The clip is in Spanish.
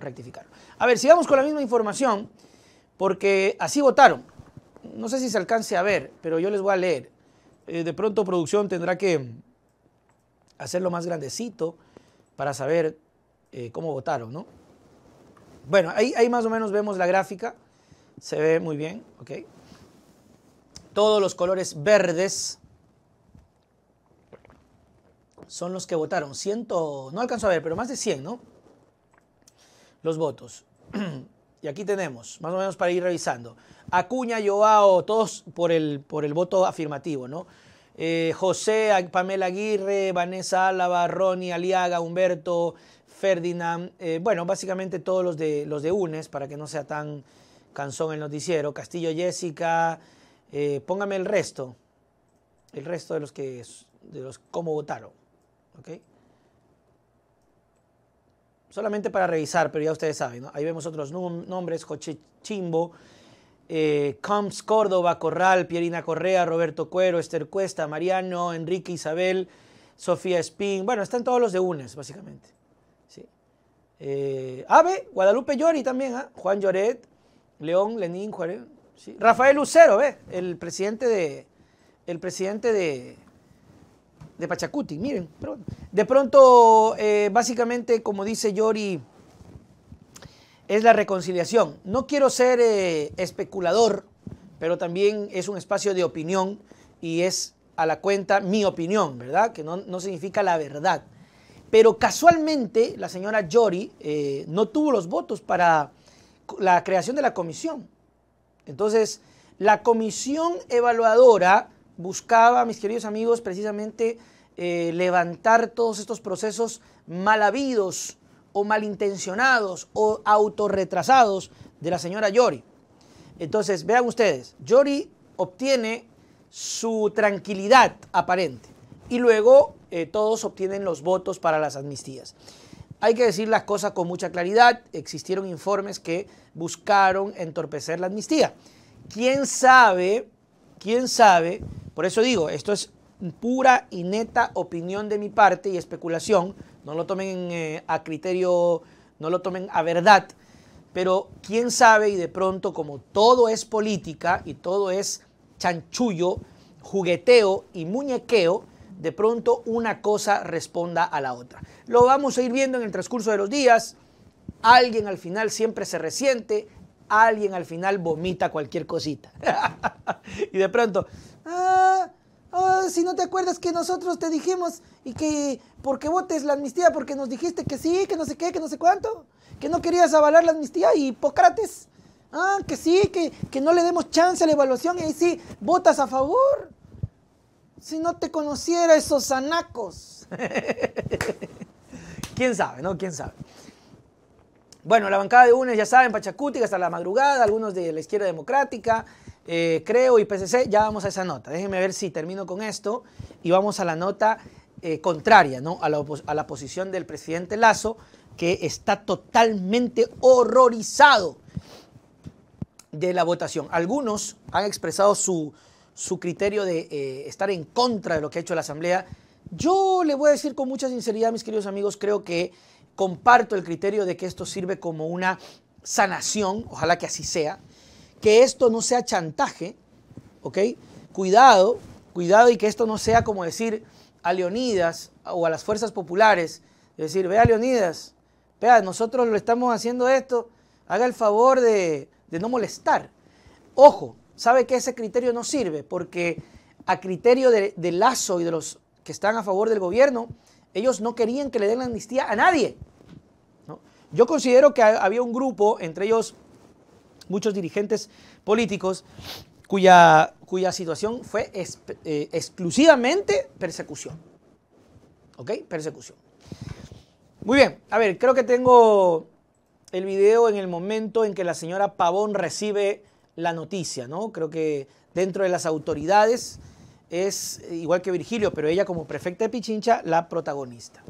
Rectificarlo. A ver, sigamos con la misma información, porque así votaron. No sé si se alcance a ver, pero yo les voy a leer. Eh, de pronto producción tendrá que hacerlo más grandecito para saber eh, cómo votaron, ¿no? Bueno, ahí, más o menos vemos la gráfica. Se ve muy bien, ¿ok? Todos los colores verdes son los que votaron. no alcanzo a ver, pero más de 100, ¿no? los votos. y aquí tenemos, más o menos para ir revisando. Acuña, Joao, todos por el, por el voto afirmativo, ¿no? Eh, José, Pamela Aguirre, Vanessa Álava, Ronnie, Aliaga, Humberto, Ferdinand, eh, bueno, básicamente todos los de, los de UNES, para que no sea tan cansón el noticiero, Castillo, Jessica, eh, póngame el resto, el resto de los que, de los cómo votaron, ¿ok? solamente para revisar, pero ya ustedes saben, ¿no? ahí vemos otros nombres, Joche Chimbo, eh, Córdoba, Corral, Pierina Correa, Roberto Cuero, Esther Cuesta, Mariano, Enrique Isabel, Sofía Espín, bueno, están todos los de UNES, básicamente. Eh, Ave, Guadalupe Llori también, ¿ah? Juan Lloret, León, Lenín, Juárez, Rafael Lucero, ¿ve? el presidente de... El presidente de de Pachacuti, miren. de pronto, eh, básicamente, como dice Yori, es la reconciliación. No quiero ser eh, especulador, pero también es un espacio de opinión y es a la cuenta mi opinión, ¿verdad? Que no, significa la verdad. Pero casualmente la señora Yori eh, no tuvo los votos para la creación de la comisión. Entonces, la comisión evaluadora buscaba, mis queridos amigos, precisamente eh, levantar todos estos procesos mal o malintencionados o autorretrasados de la señora Yori. Entonces, vean ustedes, Yori obtiene su tranquilidad aparente y luego eh, todos obtienen los votos para las amnistías. Hay que decir las cosas con mucha claridad, existieron informes que buscaron entorpecer la amnistía. ¿Quién sabe, quién sabe por eso digo, esto es pura y neta opinión de mi parte y especulación. No lo tomen eh, a criterio, no lo tomen a verdad. Pero quién sabe y de pronto como todo es política y todo es chanchullo, jugueteo y muñequeo, de pronto una cosa responda a la otra. Lo vamos a ir viendo en el transcurso de los días. Alguien al final siempre se resiente, alguien al final vomita cualquier cosita. y de pronto, ah, oh, si no te acuerdas que nosotros te dijimos y que porque votes la amnistía, porque nos dijiste que sí, que no sé qué, que no sé cuánto, que no querías avalar la amnistía Hipócrates. Ah, que sí, que, no le demos chance a la evaluación y ahí sí, votas a favor. Si no te conociera esos anacos. ¿Quién sabe, no? ¿Quién sabe? Bueno, la bancada de UNES, ya saben, Pachacuti, hasta la madrugada, algunos de la izquierda democrática, eh, creo, y PCC, ya vamos a esa nota. Déjenme ver si termino con esto y vamos a la nota eh, contraria, ¿no? A la, posición del presidente Lazo, que está totalmente horrorizado de la votación. Algunos han expresado su, su criterio de eh, estar en contra de lo que ha hecho la Asamblea. Yo le voy a decir con mucha sinceridad, mis queridos amigos, creo que comparto el criterio de que esto sirve como una sanación, ojalá que así sea, que esto no sea chantaje, ¿ok? Cuidado, cuidado y que esto no sea como decir a Leonidas o a las fuerzas populares, decir, vea Leonidas, vea, nosotros lo estamos haciendo esto, haga el favor de, no molestar. Ojo, sabe que ese criterio no sirve porque a criterio de, de Lazo y de los que están a favor del gobierno, ellos no querían que le den la amnistía a nadie. Yo considero que había un grupo, entre ellos muchos dirigentes políticos, cuya, situación fue eh, exclusivamente persecución. ¿Ok? Persecución. Muy bien, a ver, creo que tengo el video en el momento en que la señora Pavón recibe la noticia, ¿no? Creo que dentro de las autoridades es igual que Virgilio, pero ella como prefecta de Pichincha, la protagonista.